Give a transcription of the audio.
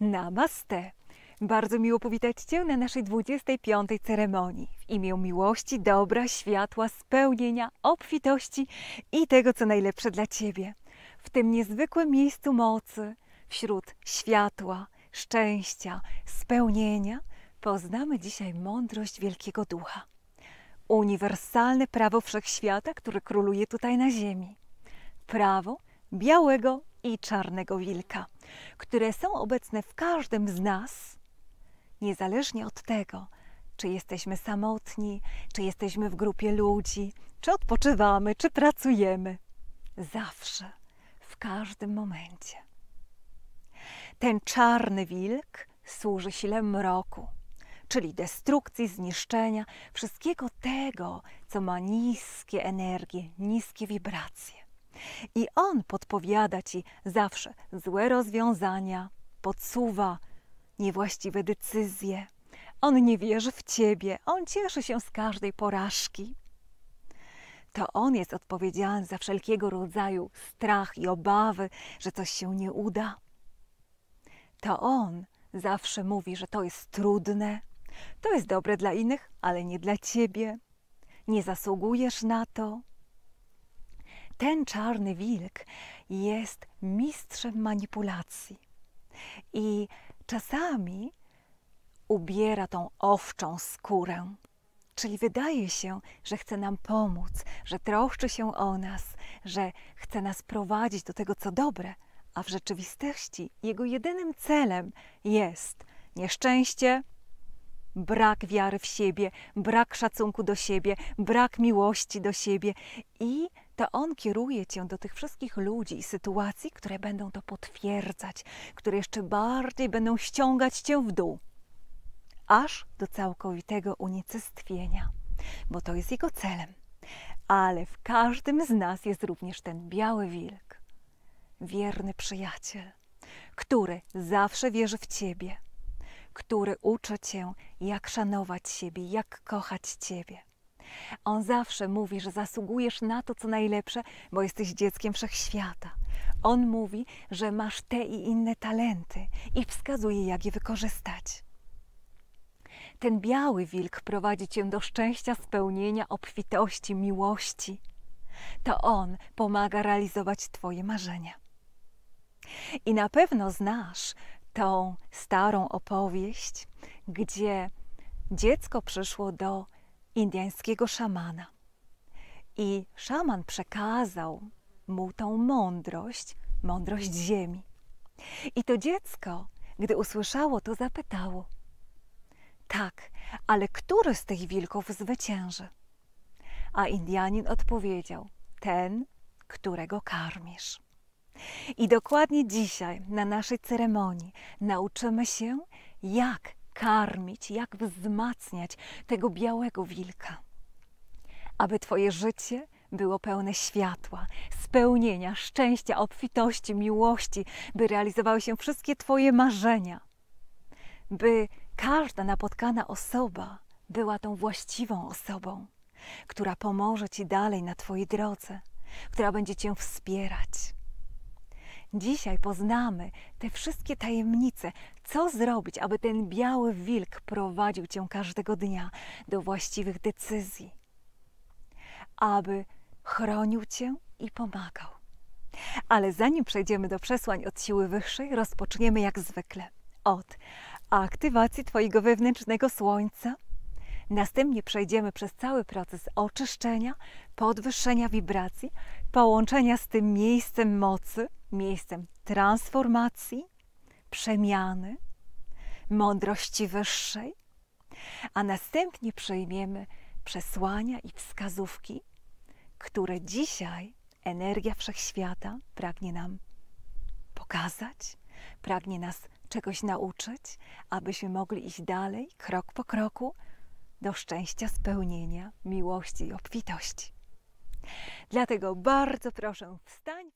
Namaste. Bardzo miło powitać Cię na naszej 25. ceremonii. W imię miłości, dobra, światła, spełnienia, obfitości i tego, co najlepsze dla Ciebie. W tym niezwykłym miejscu mocy, wśród światła, szczęścia, spełnienia, poznamy dzisiaj mądrość Wielkiego Ducha. Uniwersalne prawo wszechświata, które króluje tutaj na Ziemi. Prawo białego i czarnego wilka które są obecne w każdym z nas, niezależnie od tego, czy jesteśmy samotni, czy jesteśmy w grupie ludzi, czy odpoczywamy, czy pracujemy. Zawsze, w każdym momencie. Ten czarny wilk służy sile mroku, czyli destrukcji, zniszczenia, wszystkiego tego, co ma niskie energie, niskie wibracje. I on podpowiada ci zawsze złe rozwiązania, podsuwa niewłaściwe decyzje. On nie wierzy w ciebie, on cieszy się z każdej porażki. To on jest odpowiedzialny za wszelkiego rodzaju strach i obawy, że coś się nie uda. To on zawsze mówi, że to jest trudne, to jest dobre dla innych, ale nie dla ciebie. Nie zasługujesz na to ten czarny wilk jest mistrzem manipulacji. I czasami ubiera tą owczą skórę. Czyli wydaje się, że chce nam pomóc, że troszczy się o nas, że chce nas prowadzić do tego, co dobre, a w rzeczywistości jego jedynym celem jest nieszczęście, brak wiary w siebie, brak szacunku do siebie, brak miłości do siebie i to On kieruje Cię do tych wszystkich ludzi i sytuacji, które będą to potwierdzać, które jeszcze bardziej będą ściągać Cię w dół, aż do całkowitego unicestwienia, bo to jest Jego celem. Ale w każdym z nas jest również ten biały wilk, wierny przyjaciel, który zawsze wierzy w Ciebie, który uczy Cię, jak szanować siebie, jak kochać Ciebie on zawsze mówi, że zasługujesz na to, co najlepsze, bo jesteś dzieckiem wszechświata. On mówi, że masz te i inne talenty i wskazuje, jak je wykorzystać. Ten biały wilk prowadzi cię do szczęścia, spełnienia, obfitości, miłości. To on pomaga realizować Twoje marzenia. I na pewno znasz tą starą opowieść, gdzie dziecko przyszło do indyjskiego szamana. I szaman przekazał mu tą mądrość, mądrość ziemi. I to dziecko, gdy usłyszało to, zapytało: Tak, ale który z tych wilków zwycięży? A Indianin odpowiedział: Ten, którego karmisz. I dokładnie dzisiaj na naszej ceremonii nauczymy się, jak karmić, jak wzmacniać tego białego wilka, aby Twoje życie było pełne światła, spełnienia, szczęścia, obfitości, miłości, by realizowały się wszystkie Twoje marzenia, by każda napotkana osoba była tą właściwą osobą, która pomoże Ci dalej na Twojej drodze, która będzie Cię wspierać. Dzisiaj poznamy te wszystkie tajemnice, co zrobić, aby ten biały wilk prowadził cię każdego dnia do właściwych decyzji, aby chronił cię i pomagał. Ale zanim przejdziemy do przesłań od siły wyższej, rozpoczniemy jak zwykle od aktywacji Twojego wewnętrznego słońca Następnie przejdziemy przez cały proces oczyszczenia, podwyższenia wibracji, połączenia z tym miejscem mocy, miejscem transformacji, przemiany, mądrości wyższej, a następnie przejmiemy przesłania i wskazówki, które dzisiaj energia wszechświata pragnie nam pokazać, pragnie nas czegoś nauczyć, abyśmy mogli iść dalej, krok po kroku do szczęścia, spełnienia, miłości i obfitości. Dlatego bardzo proszę, wstań.